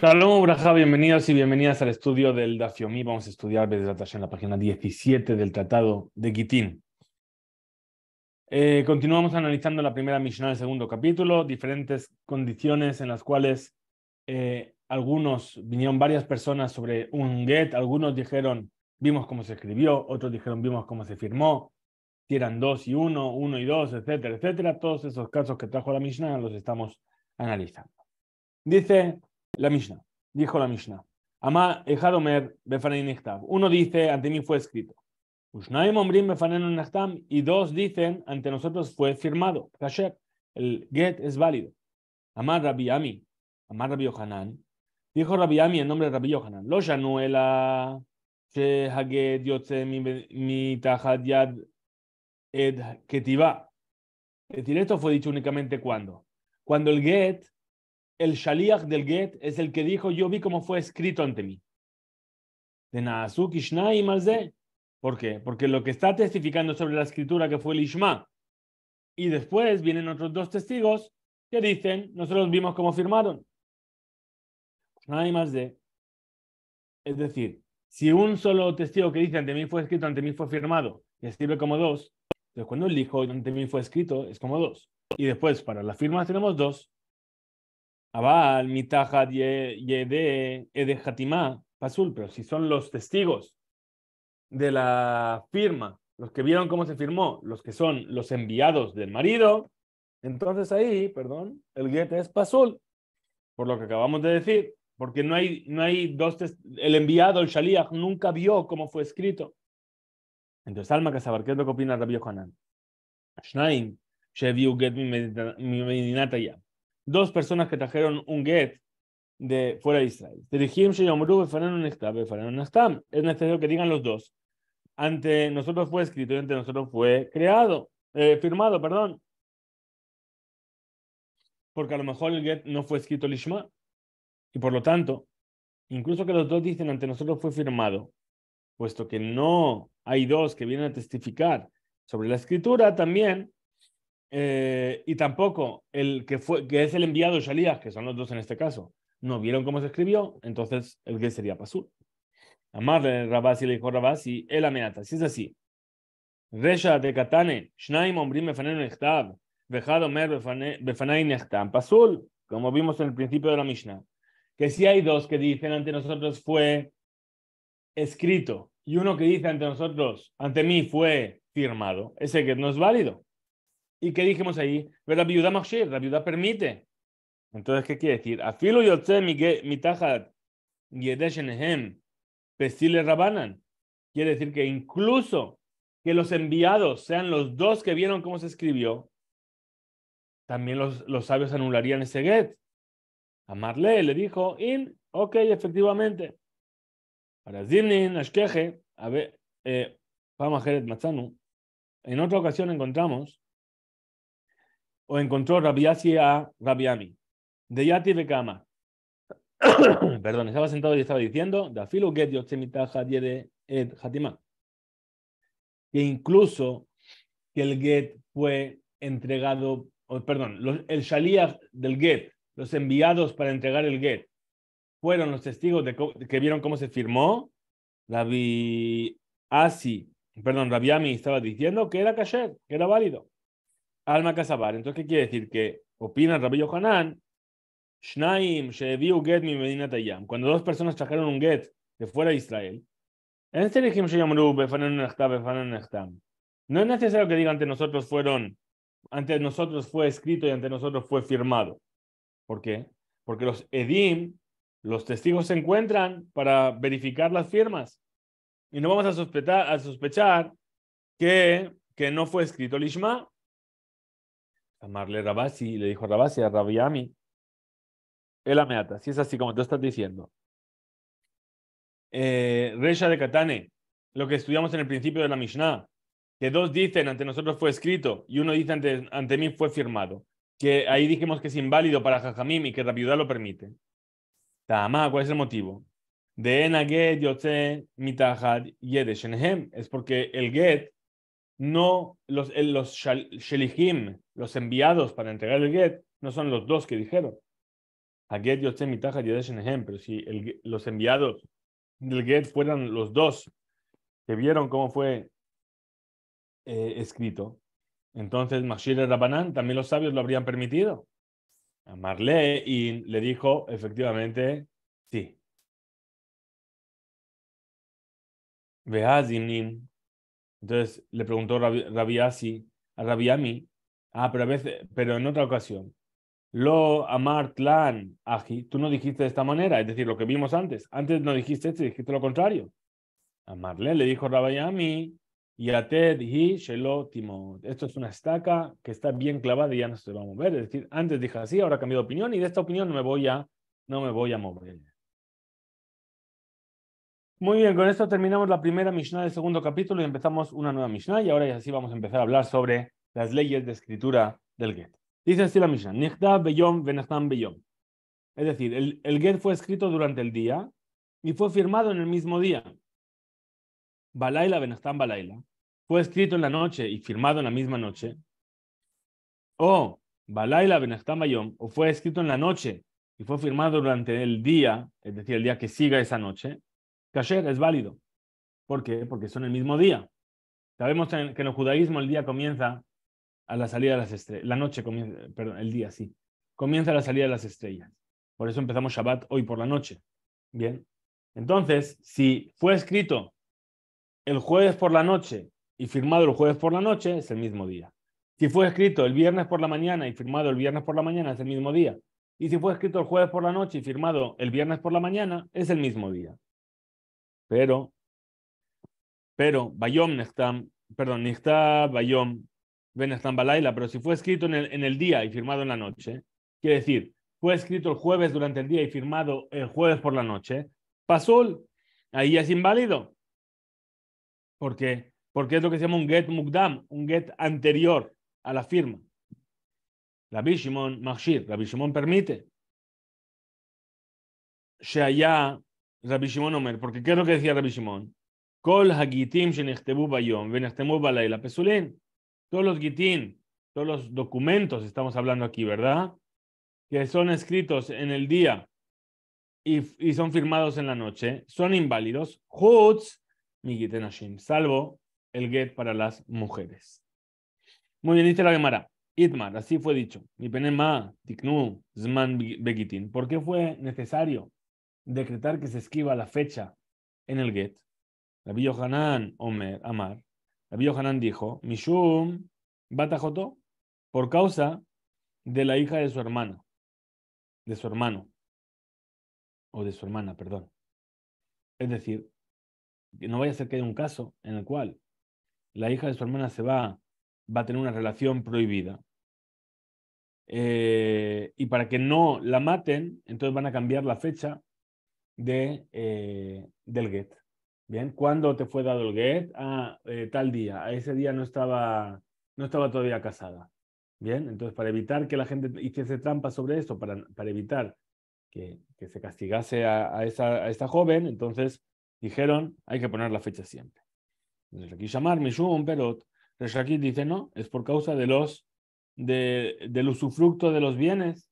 Shalom, Braja, bienvenidos y bienvenidas al estudio del Dafiomi. Vamos a estudiar desde en la página 17 del Tratado de Gitín. Eh, continuamos analizando la primera Mishnah del segundo capítulo, diferentes condiciones en las cuales eh, algunos vinieron varias personas sobre un get, algunos dijeron vimos cómo se escribió, otros dijeron vimos cómo se firmó, si eran dos y uno, uno y dos, etcétera, etcétera. Todos esos casos que trajo la Mishnah los estamos analizando. Dice la Mishnah, dijo la Mishnah. Amá Ejadomer Uno dice, ante mí fue escrito. Ushnaim Omrim Y dos dicen, ante nosotros fue firmado. Kasher. El get es válido. Amar Rabbi Ami. Amar Rabbi Yohanan. Dijo Rabbi Ami en nombre de Rabbi Yohanan. Lo Shanuela. Shehaget Yotze mi Yad Ed Ketiva. El esto fue dicho únicamente cuando. Cuando el get el Shaliach del Get es el que dijo, yo vi cómo fue escrito ante mí. De y y de, ¿Por qué? Porque lo que está testificando sobre la escritura que fue el Ishma. Y después vienen otros dos testigos que dicen, nosotros vimos cómo firmaron. más de. Es decir, si un solo testigo que dice ante mí fue escrito, ante mí fue firmado, y escribe como dos, entonces cuando el hijo ante mí fue escrito, es como dos. Y después para la firma tenemos dos, Abal, mitajad yede, ede jatima pasul, pero si son los testigos de la firma, los que vieron cómo se firmó, los que son los enviados del marido, entonces ahí, perdón, el guete es pasul, por lo que acabamos de decir, porque no hay, no hay dos, el enviado, el shaliach, nunca vio cómo fue escrito. Entonces, Alma ¿qué es lo que opina Rabbi Yohanan? mi dos personas que trajeron un get de fuera de Israel. Es necesario que digan los dos. Ante nosotros fue escrito y ante nosotros fue creado, eh, firmado, perdón. Porque a lo mejor el get no fue escrito Lishma. Y por lo tanto, incluso que los dos dicen ante nosotros fue firmado, puesto que no hay dos que vienen a testificar sobre la escritura, también eh, y tampoco el que, fue, que es el enviado de Shalías, que son los dos en este caso, no vieron cómo se escribió, entonces el que sería Pasur. Amarle Rabasi le dijo y el amenata. Si es así, Resha de Katane, Shnaim Ombrim Pasul, como vimos en el principio de la Mishnah, que si hay dos que dicen ante nosotros fue escrito y uno que dice ante nosotros, ante mí fue firmado, ese que no es válido. ¿Y qué dijimos ahí? La viuda la viuda permite. Entonces, ¿qué quiere decir? Afilo yotze mitajat rabanan. Quiere decir que incluso que los enviados sean los dos que vieron cómo se escribió, también los, los sabios anularían ese get. A Amarle le dijo, in, ok, efectivamente. para Zimnin, a ver, eh, en otra ocasión encontramos o encontró Rabiasi a Rabiami. De Yati Kama. Perdón, estaba sentado y estaba diciendo, Dafilo get et Que incluso que el get fue entregado, perdón, el shaliach del get, los enviados para entregar el get, fueron los testigos de, que vieron cómo se firmó. Rabbi Asi, perdón, Rabiami estaba diciendo que era kasher, que era válido. Alma Casabar. Entonces, ¿qué quiere decir? Que opina Rabbi Hanan, Shnaim, Get mi Medina Cuando dos personas trajeron un Get de fuera de Israel, no es necesario que diga ante nosotros fueron, ante nosotros fue escrito y ante nosotros fue firmado. ¿Por qué? Porque los Edim, los testigos se encuentran para verificar las firmas. Y no vamos a sospechar, que, que no fue escrito el Amarle Rabasi, le dijo Rabasi a Rabiami, el ameata, si es así como tú estás diciendo. Eh, Resha de Katane, lo que estudiamos en el principio de la Mishnah, que dos dicen ante nosotros fue escrito y uno dice ante, mí fue firmado, que ahí dijimos que es inválido para Jajamim y que Rabiudá lo permite. Tama, ¿cuál es el motivo? De Enaget Yotze Mitahad Shenhem, es porque el Get no los, eh, los los enviados para entregar el get, no son los dos que dijeron. pero si los enviados del get fueran los dos que vieron cómo fue eh, escrito, entonces Mashir Rabanán, también los sabios lo habrían permitido. A y le dijo, efectivamente, sí. Entonces le preguntó Rabi, Ami, a Rabiami, ah, pero, a pero en otra ocasión, lo amartlan aji, tú no dijiste de esta manera, es decir, lo que vimos antes, antes no dijiste esto, dijiste lo contrario. Amarle le dijo y a a yated hi shelotimo, esto es una estaca que está bien clavada y ya no se va a mover, es decir, antes dije así, ahora cambié de opinión y de esta opinión no me voy a, no me voy a mover. Muy bien, con esto terminamos la primera Mishnah del segundo capítulo y empezamos una nueva Mishnah y ahora ya sí vamos a empezar a hablar sobre las leyes de escritura del get. Dice así la Mishnah, Beyom Venachtam Beyom. Es decir, el, get fue escrito durante el día y fue firmado en el mismo día. Balaila Benachtam Balaila. Fue escrito en la noche y firmado en la misma noche. O Balaila Benachtam beyom. o fue escrito en la noche y fue firmado durante el día, es decir, el día que siga esa noche. Kasher es válido. ¿Por qué? Porque son el mismo día. Sabemos que en el judaísmo el día comienza a la salida de las estrellas. La noche comienza, perdón, el día, sí. Comienza la salida de las estrellas. Por eso empezamos Shabbat hoy por la noche. Bien. Entonces, si fue escrito el jueves por la noche y firmado el jueves por la noche, es el mismo día. Si fue escrito el viernes por la mañana y firmado el viernes por la mañana, es el mismo día. Y si fue escrito el jueves por la noche y firmado el viernes por la mañana, es el mismo día. Pero, pero, Bayom Nechtam, perdón, Bayom, Benestam balaila, pero si fue escrito en el, día y firmado en la noche, quiere decir, fue escrito el jueves durante el día y firmado el jueves por la noche, pasó, ahí es inválido. ¿Por qué? Porque es lo que se llama un get mukdam, un get anterior a la firma. La bishimon machir, la bishimon permite. Shaya. Rabbi Shimon Omer, porque ¿qué es lo que decía Rabbi Shimon? Todos los gitim, todos los documentos estamos hablando aquí, ¿verdad? Que son escritos en el día y, son firmados en la noche, son inválidos. salvo el get para las mujeres. Muy bien, dice la Gemara. Itmar, así fue dicho. Mi penema tiknu zman ¿Por qué fue necesario decretar que se esquiva la fecha en el get. la Hanan Omer Amar. Rabbi hanan dijo, Mishum batajoto por causa de la hija de su hermana, de su hermano, o de su hermana, perdón. Es decir, que no vaya a ser que haya un caso en el cual la hija de su hermana se va, va a tener una relación prohibida. Eh, y para que no la maten, entonces van a cambiar la fecha de, eh, del GET. Bien, ¿cuándo te fue dado el GET? a ah, eh, tal día. a Ese día no estaba, no estaba todavía casada. Bien, entonces para evitar que la gente hiciese trampa sobre esto, para, para evitar que, que, se castigase a, esa, a, esta joven, entonces dijeron, hay que poner la fecha siempre. Entonces aquí llamar un Perot, dice, no, es por causa de los, de, del usufructo de los bienes.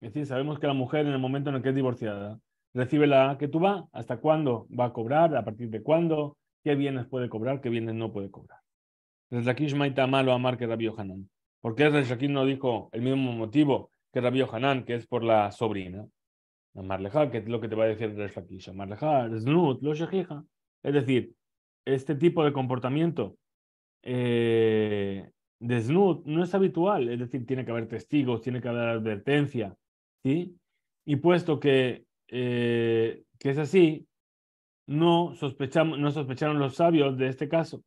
Es decir, sabemos que la mujer en el momento en el que es divorciada, recibe la que tú va, hasta cuándo va a cobrar, a partir de cuándo, qué bienes puede cobrar, qué bienes no puede cobrar. Reshakish Maita malo amar que Rabbi Hanan. ¿Por qué no dijo el mismo motivo que Rabbi Hanan, que es por la sobrina? Amarleja, que es lo que te va a decir Reshakish. Amarleja, Snut, lo Shekija. Es decir, este tipo de comportamiento eh, de no es habitual. Es decir, tiene que haber testigos, tiene que haber advertencia. ¿sí? Y puesto que eh, que es así, no, sospechamos, no sospecharon los sabios de este caso.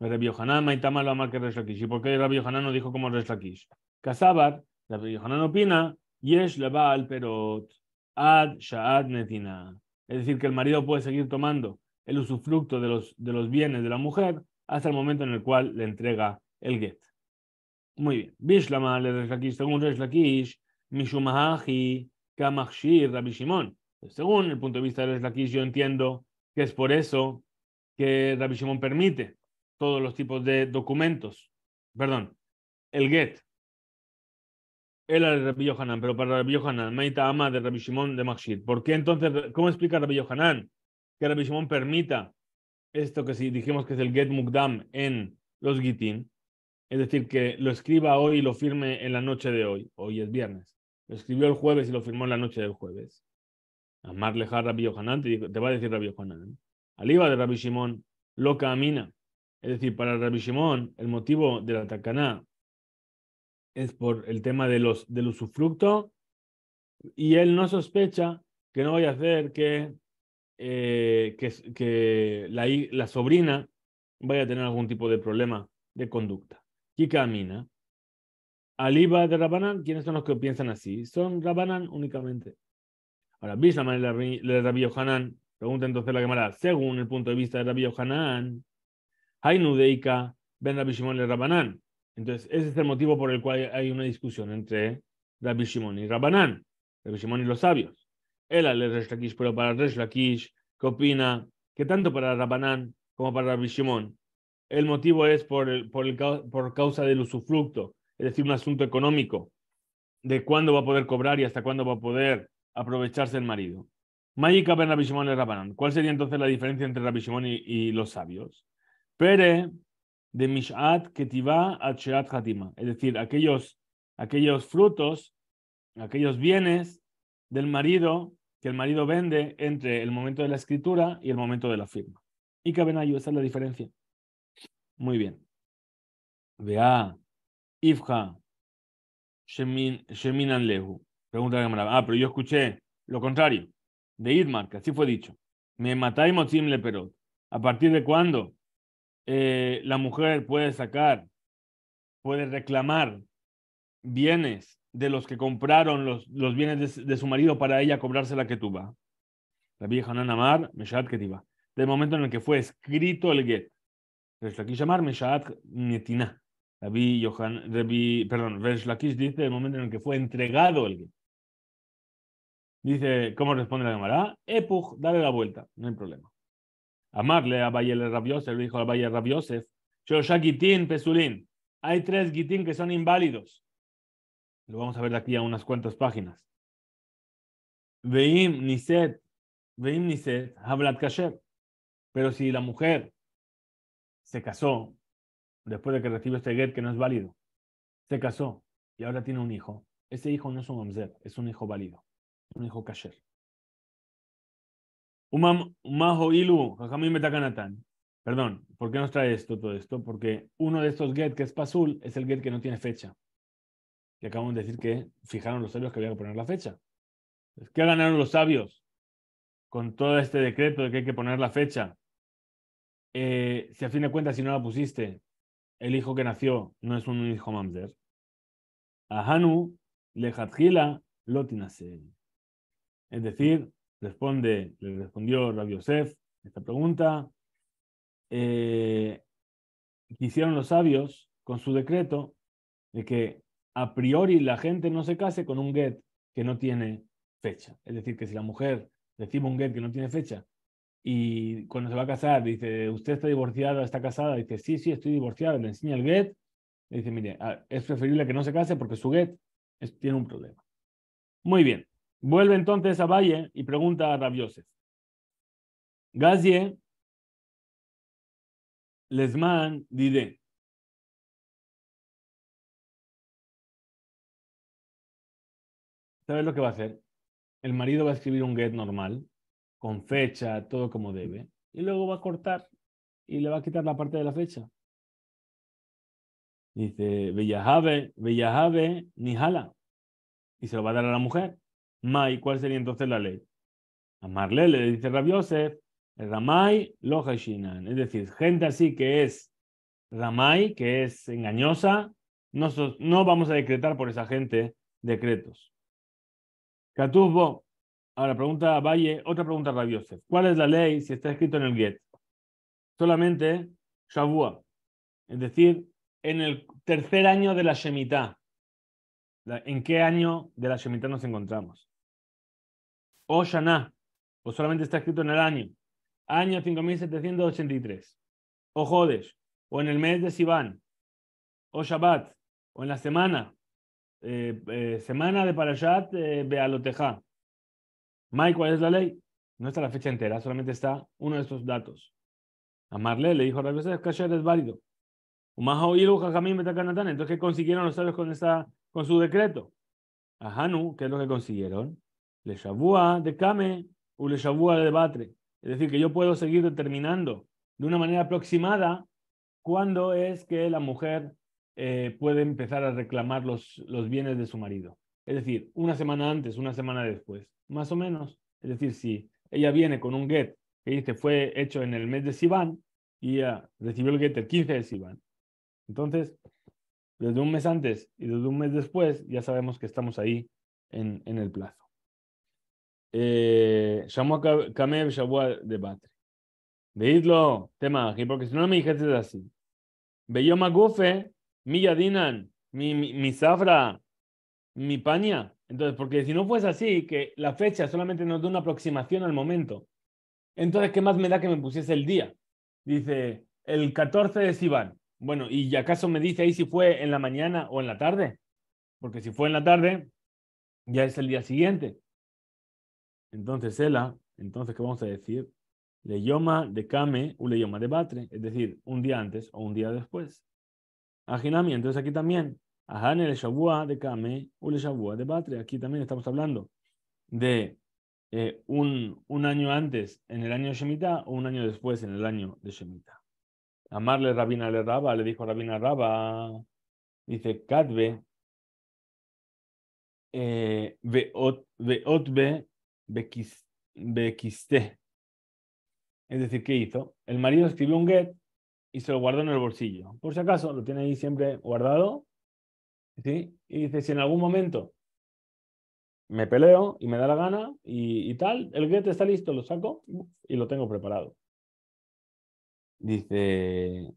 Rabbi Yohanan Maitama lo amar que Lakish. ¿Y por qué Rabbi Yohanan no dijo como Resh Lakish? Rabbi Yohanan opina, Yesh leva al perot, ad sha'ad netina. Es decir, que el marido puede seguir tomando el usufructo de los, de los bienes de la mujer hasta el momento en el cual le entrega el get. Muy bien. Bishlama le según Resh Mishumahaji, Kamachshir Rabbi Shimon. Según el punto de vista de la yo entiendo que es por eso que Rabbi Shimon permite todos los tipos de documentos. Perdón, el get. Él era Rabbi Yohanan, pero para Rabbi Yohanan, Maita Ama de Rabbi Shimon de Machshir. ¿Por qué entonces, cómo explica Rabbi Yohanan que Rabbi Shimon permita esto que si dijimos que es el get mukdam en los gitin Es decir, que lo escriba hoy y lo firme en la noche de hoy. Hoy es viernes. Lo escribió el jueves y lo firmó en la noche del jueves. Amar Rabbi Yohanan, te, va a decir Rabbi Yohanan. ¿eh? iba de Rabbi Shimon, lo camina. Es decir, para Rabbi Shimon, el motivo de la tacaná es por el tema de los, del usufructo y él no sospecha que no vaya a hacer que, eh, que, la, la sobrina vaya a tener algún tipo de problema de conducta. Kika camina. Aliba de Rabanán, ¿quiénes son los que piensan así? Son Rabanán únicamente. Ahora, Bishlaman el Rabbi Yohanan, pregunta entonces la cámara, según el punto de vista de Rabbi Yohanan, Hainu Deika ben Rabbi Shimon le Rabanan. Entonces, ese es el motivo por el cual hay una discusión entre Rabbi Shimon y Rabanán, Rabbi Shimon y los sabios. Él al pero para Resh ¿qué opina? Que tanto para Rabanán como para Rabbi Shimon, el motivo es por, por causa del usufructo es decir, un asunto económico, de cuándo va a poder cobrar y hasta cuándo va a poder aprovecharse el marido. ¿Cuál sería entonces la diferencia entre Rabi y, y los sabios? Pere de Mishat Hatima. Es decir, aquellos, aquellos frutos, aquellos bienes del marido que el marido vende entre el momento de la escritura y el momento de la firma. Y esa es la diferencia. Muy bien. Vea, Ifja Sheminan Lehu. Pregunta la Ah, pero yo escuché lo contrario. De Idmar, que así fue dicho. Me matáis motzim pero ¿A partir de cuándo eh, la mujer puede sacar, puede reclamar bienes de los que compraron los, los bienes de, su marido para ella cobrarse la ketuba? La vieja Nanamar, Meshat Ketiva. Del momento en el que fue escrito el get. Pero aquí llamar Meshat Netina Rabbi perdón, dice el momento en el que fue entregado el Dice, ¿cómo responde la cámara? Ah, Epuj, eh, dale la vuelta, no hay problema. Amarle a Bayer Rabiosef, dijo a Bayer Rabiosef, Pesulín, hay tres gitín que son inválidos. Lo vamos a ver de aquí a unas cuantas páginas. Veim Niset, Veim Niset, Hablat Kasher. Pero si la mujer se casó después de que recibió este get que no es válido, se casó y ahora tiene un hijo, ese hijo no es un mamzer, es un hijo válido, un hijo kasher. Umaho ilu, Perdón, ¿por qué nos trae esto todo esto? Porque uno de estos get que es pasul es el get que no tiene fecha. Y acabamos de decir que fijaron los sabios que había que poner la fecha. Pues, ¿Qué ganaron los sabios con todo este decreto de que hay que poner la fecha? Eh, si a fin de cuentas, si no la pusiste, el hijo que nació no es un hijo mamzer. Ahanu lejadgila lotinase. Es decir, responde, le respondió Rabbi Yosef esta pregunta. Eh, hicieron los sabios con su decreto de que a priori la gente no se case con un get que no tiene fecha. Es decir, que si la mujer recibe un get que no tiene fecha y cuando se va a casar, dice, ¿usted está divorciada, está casada? Dice, sí, sí, estoy divorciada, le enseña el get. Le dice, mire, ah, es preferible que no se case porque su get tiene un problema. Muy bien. Vuelve entonces a Valle y pregunta a Rabiosef. Gazie, Lesman, Dide. ¿Sabes lo que va a hacer? El marido va a escribir un get normal con fecha, todo como debe. Y luego va a cortar y le va a quitar la parte de la fecha. Dice, bellahave Bellahave, Nihala. Y se lo va a dar a la mujer. Mai, ¿cuál sería entonces la ley? Amarle, le dice Rabiosef, ramai lo Es decir, gente así que es ramai que es engañosa, no, no vamos a decretar por esa gente decretos. katubo Ahora, pregunta Valle, otra pregunta rabiosa. ¿Cuál es la ley si está escrito en el get? Solamente Shavua, es decir, en el tercer año de la Shemitah. ¿En qué año de la Shemitah nos encontramos? O Shana, o solamente está escrito en el año, año 5783. O Jodesh, o en el mes de Sivan, o Shabbat, o en la semana, eh, eh, semana de Parashat eh, Mike, ¿cuál es la ley? No está la fecha entera, solamente está uno de estos datos. A Marle le dijo a Yosef, Kasher es válido. Entonces, ¿qué consiguieron los sabios con, con su decreto? A Hanu ¿qué es lo que consiguieron? Le Shavua de Kame o Le Shavua de Batre. Es decir, que yo puedo seguir determinando de una manera aproximada cuándo es que la mujer eh, puede empezar a reclamar los, los bienes de su marido. Es decir, una semana antes, una semana después más o menos. Es decir, si ella viene con un get que dice fue hecho en el mes de Sivan y recibió el get el 15 de Sivan. Entonces, desde un mes antes y desde un mes después, ya sabemos que estamos ahí en, el plazo. Llamó eh, a Kameb, Shabua de Batri. Veidlo. tema, porque si no me dijiste así. Beyoma Gufe, mi Yadinan, mi Zafra. mi Paña. Entonces, porque si no fuese así, que la fecha solamente nos da una aproximación al momento, entonces, ¿qué más me da que me pusiese el día? Dice, el 14 de Sivan. Bueno, ¿y acaso me dice ahí si fue en la mañana o en la tarde? Porque si fue en la tarde, ya es el día siguiente. Entonces, Ela, entonces, ¿qué vamos a decir? Leyoma de Kame o leyoma de Batre, es decir, un día antes o un día después. Ajinami, entonces aquí también, el de Kame o el de Batre. Aquí también estamos hablando de eh, un, un, año antes en el año de o un año después en el año de Shemitah. Amarle Rabina le Raba, le dijo Rabina Raba, dice Kadbe, eh, Bekiste. Es decir, ¿qué hizo? El marido escribió un get y se lo guardó en el bolsillo. Por si acaso, lo tiene ahí siempre guardado y dice, si en algún momento me peleo y me da la gana y, tal, el get está listo, lo saco y lo tengo preparado. Dice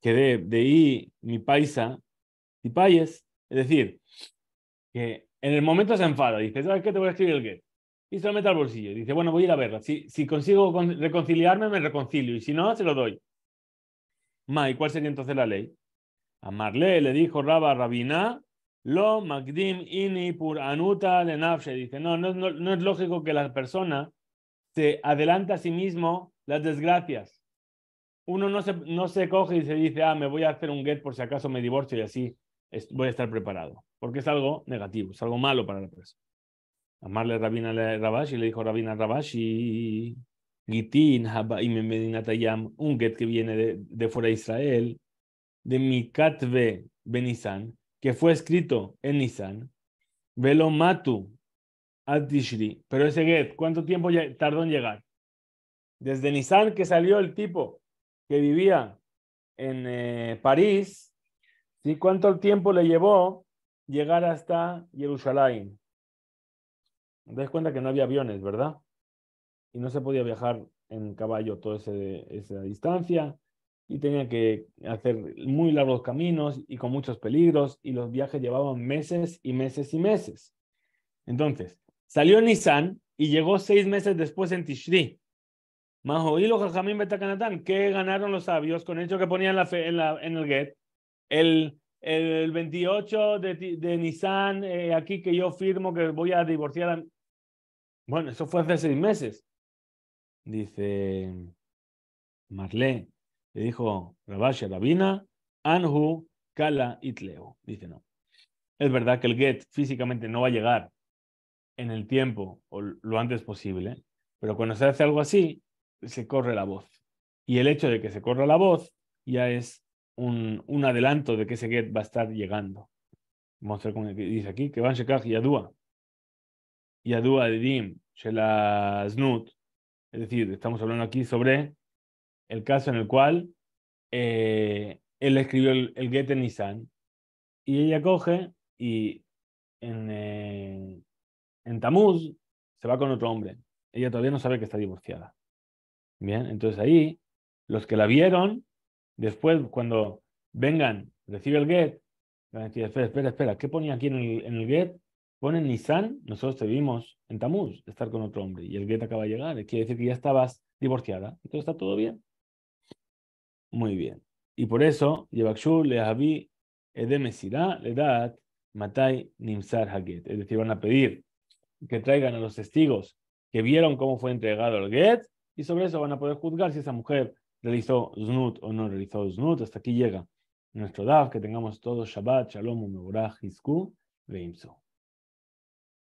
que de, de ahí mi paisa, y payes, es decir, que en el momento se enfada, dice, ¿sabes qué? Te voy a escribir el get. Y se lo mete al bolsillo. Dice, bueno, voy a ir a verla. Si, si consigo reconciliarme, me reconcilio. Y si no, se lo doy. Ma, ¿y cuál sería entonces la ley? Amarle le dijo Rabba Rabina, lo magdim ini pur anuta lenafshe. Dice, no, no, no, es lógico que la persona se adelanta a sí mismo las desgracias. Uno no se, no se coge y se dice, ah, me voy a hacer un get por si acaso me divorcio y así voy a estar preparado. Porque es algo negativo, es algo malo para la persona. Amarle Rabina y le dijo Rabina Rabashi, Gitin, Haba y un get que viene de, de fuera de Israel, de Mikatve Benissan, que fue escrito en Nisan, Velo Matu Pero ese Get, ¿cuánto tiempo tardó en llegar? Desde Nisan que salió el tipo que vivía en eh, París, ¿sí? ¿cuánto tiempo le llevó llegar hasta Jerusalén? das cuenta que no había aviones, ¿verdad? Y no se podía viajar en caballo toda esa distancia y tenía que hacer muy largos caminos y con muchos peligros y los viajes llevaban meses y meses y meses. Entonces, salió Nissan y llegó seis meses después en Tishri. Majo y los Jajamín Betacanatán, que ganaron los sabios con el hecho que ponían la fe, en, el get? El, el 28 de, Nissan, eh, aquí que yo firmo que voy a divorciar. Bueno, eso fue hace seis meses. Dice Marlé, le dijo Rabashi Rabina, Anhu Kala Itleu. Dice, no. Es verdad que el get físicamente no va a llegar en el tiempo o lo antes posible, pero cuando se hace algo así, se corre la voz. Y el hecho de que se corra la voz ya es un, adelanto de que ese get va a estar llegando. Vamos a dice aquí, que van Shekaj Yadua. Yadua Dim, Shela Es decir, estamos hablando aquí sobre el caso en el cual eh, él escribió el, get en Nissan y ella coge y en, eh, en Tamuz se va con otro hombre. Ella todavía no sabe que está divorciada. Bien, entonces ahí los que la vieron, después cuando vengan, recibe el get, van a espera, espera, espera, ¿qué ponía aquí en el, en el get? Pone Nissan, nosotros te vimos en Tamuz estar con otro hombre y el get acaba de llegar, quiere decir que ya estabas divorciada, entonces está todo bien. Muy bien. Y por eso, Yevakshur le habí edemesirá le dat matai nimsar haget. Es decir, van a pedir que traigan a los testigos que vieron cómo fue entregado el get y sobre eso van a poder juzgar si esa mujer realizó znut o no realizó znut. Hasta aquí llega nuestro DAF, que tengamos todos Shabbat, Shalom, Umeborah, Hizku, Veimso.